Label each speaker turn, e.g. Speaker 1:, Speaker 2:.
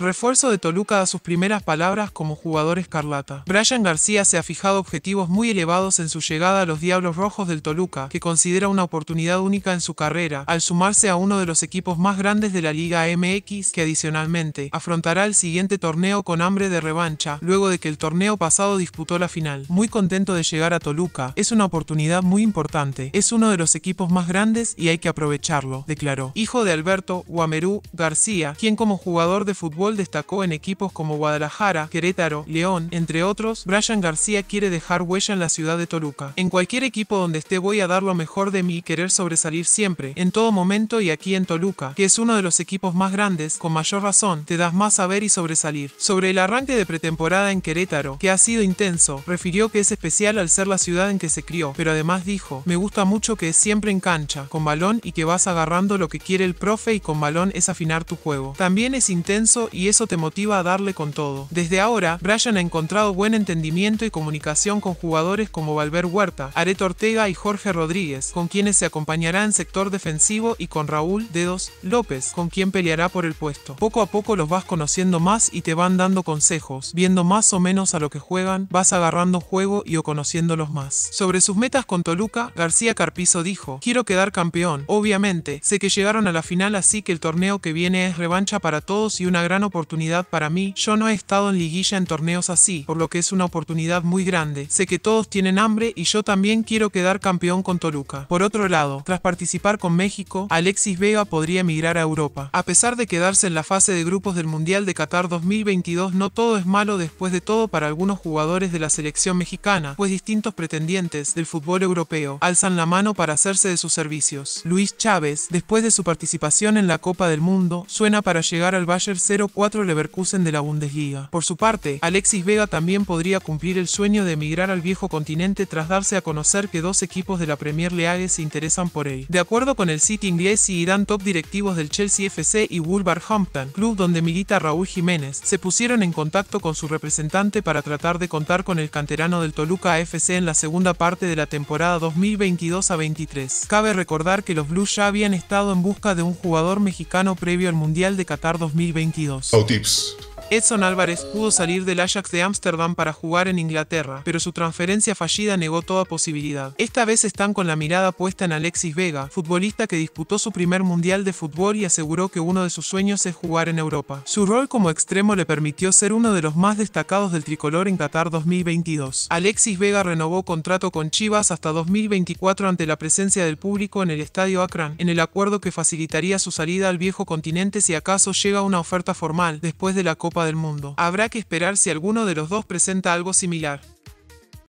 Speaker 1: Refuerzo de Toluca da sus primeras palabras como jugador escarlata. Brian García se ha fijado objetivos muy elevados en su llegada a los Diablos Rojos del Toluca, que considera una oportunidad única en su carrera, al sumarse a uno de los equipos más grandes de la Liga MX, que adicionalmente afrontará el siguiente torneo con hambre de revancha, luego de que el torneo pasado disputó la final. Muy contento de llegar a Toluca, es una oportunidad muy importante, es uno de los equipos más grandes y hay que aprovecharlo, declaró. Hijo de Alberto Guamerú García, quien como jugador de fútbol destacó en equipos como Guadalajara, Querétaro, León, entre otros, Brian García quiere dejar huella en la ciudad de Toluca. En cualquier equipo donde esté voy a dar lo mejor de mí y querer sobresalir siempre, en todo momento y aquí en Toluca, que es uno de los equipos más grandes, con mayor razón, te das más saber y sobresalir. Sobre el arranque de pretemporada en Querétaro, que ha sido intenso, refirió que es especial al ser la ciudad en que se crió, pero además dijo, me gusta mucho que es siempre en cancha, con balón y que vas agarrando lo que quiere el profe y con balón es afinar tu juego. También es intenso y y eso te motiva a darle con todo. Desde ahora, Bryan ha encontrado buen entendimiento y comunicación con jugadores como Valver Huerta, Areto Ortega y Jorge Rodríguez, con quienes se acompañará en sector defensivo y con Raúl Dedos López, con quien peleará por el puesto. Poco a poco los vas conociendo más y te van dando consejos, viendo más o menos a lo que juegan, vas agarrando juego y o conociéndolos más. Sobre sus metas con Toluca, García Carpizo dijo, quiero quedar campeón, obviamente, sé que llegaron a la final así que el torneo que viene es revancha para todos y una gran oportunidad para mí. Yo no he estado en liguilla en torneos así, por lo que es una oportunidad muy grande. Sé que todos tienen hambre y yo también quiero quedar campeón con Toluca. Por otro lado, tras participar con México, Alexis Vega podría emigrar a Europa. A pesar de quedarse en la fase de grupos del Mundial de Qatar 2022, no todo es malo después de todo para algunos jugadores de la selección mexicana, pues distintos pretendientes del fútbol europeo alzan la mano para hacerse de sus servicios. Luis Chávez, después de su participación en la Copa del Mundo, suena para llegar al Bayern 04 Leverkusen de la Bundesliga. Por su parte, Alexis Vega también podría cumplir el sueño de emigrar al viejo continente tras darse a conocer que dos equipos de la Premier League se interesan por él. De acuerdo con el City inglés y irán top directivos del Chelsea FC y Wolverhampton, club donde milita Raúl Jiménez, se pusieron en contacto con su representante para tratar de contar con el canterano del Toluca FC en la segunda parte de la temporada 2022 a 23. Cabe recordar que los Blues ya habían estado en busca de un jugador mexicano previo al Mundial de Qatar 2022. else? Oh, tips. Edson Álvarez pudo salir del Ajax de Ámsterdam para jugar en Inglaterra, pero su transferencia fallida negó toda posibilidad. Esta vez están con la mirada puesta en Alexis Vega, futbolista que disputó su primer mundial de fútbol y aseguró que uno de sus sueños es jugar en Europa. Su rol como extremo le permitió ser uno de los más destacados del tricolor en Qatar 2022. Alexis Vega renovó contrato con Chivas hasta 2024 ante la presencia del público en el estadio Akron, en el acuerdo que facilitaría su salida al viejo continente si acaso llega una oferta formal después de la Copa del Mundo. Habrá que esperar si alguno de los dos presenta algo similar.